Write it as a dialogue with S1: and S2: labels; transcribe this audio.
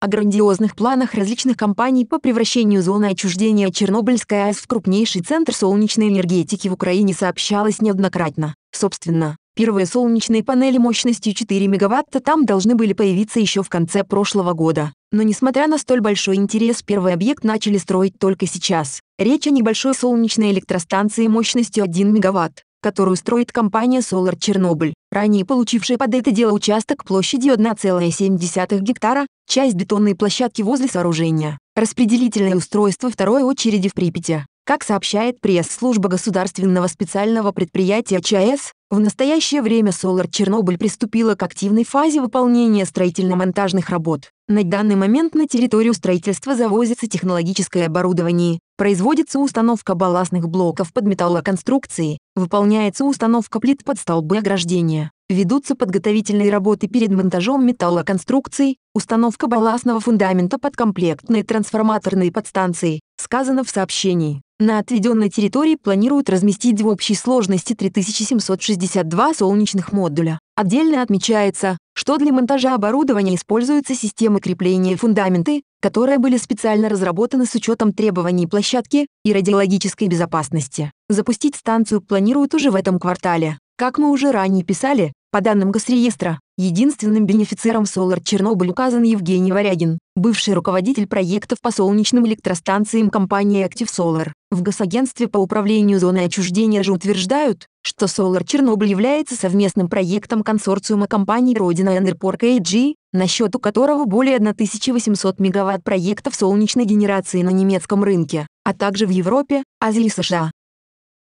S1: о грандиозных планах различных компаний по превращению зоны отчуждения Чернобыльской АЭС в крупнейший центр солнечной энергетики в Украине сообщалось неоднократно. Собственно, первые солнечные панели мощностью 4 мегаватта там должны были появиться еще в конце прошлого года. Но несмотря на столь большой интерес, первый объект начали строить только сейчас. Речь о небольшой солнечной электростанции мощностью 1 мегаватт, которую строит компания Solar Чернобыль, ранее получившая под это дело участок площадью 1,7 гектара, часть бетонной площадки возле сооружения, распределительное устройство второй очереди в Припяти. Как сообщает пресс-служба государственного специального предприятия ЧАЭС, в настоящее время Solar Чернобыль приступила к активной фазе выполнения строительно-монтажных работ. На данный момент на территорию строительства завозится технологическое оборудование, Производится установка балластных блоков под металлоконструкции, выполняется установка плит под столбы ограждения, ведутся подготовительные работы перед монтажом металлоконструкций, установка балластного фундамента под комплектные трансформаторные подстанции, сказано в сообщении. На отведенной территории планируют разместить в общей сложности 3762 солнечных модуля. Отдельно отмечается, что для монтажа оборудования используются системы крепления и фундаменты, которые были специально разработаны с учетом требований площадки и радиологической безопасности. Запустить станцию планируют уже в этом квартале. Как мы уже ранее писали, по данным Госреестра, единственным бенефициаром Solar Чернобыль указан Евгений Варягин, бывший руководитель проектов по солнечным электростанциям компании Active Solar. В Госагентстве по управлению зоной отчуждения же утверждают, что Solar Чернобыль является совместным проектом консорциума компаний «Родина Энерпорк AG», на счету которого более 1800 мегаватт проектов солнечной генерации на немецком рынке, а также в Европе, Азии и США.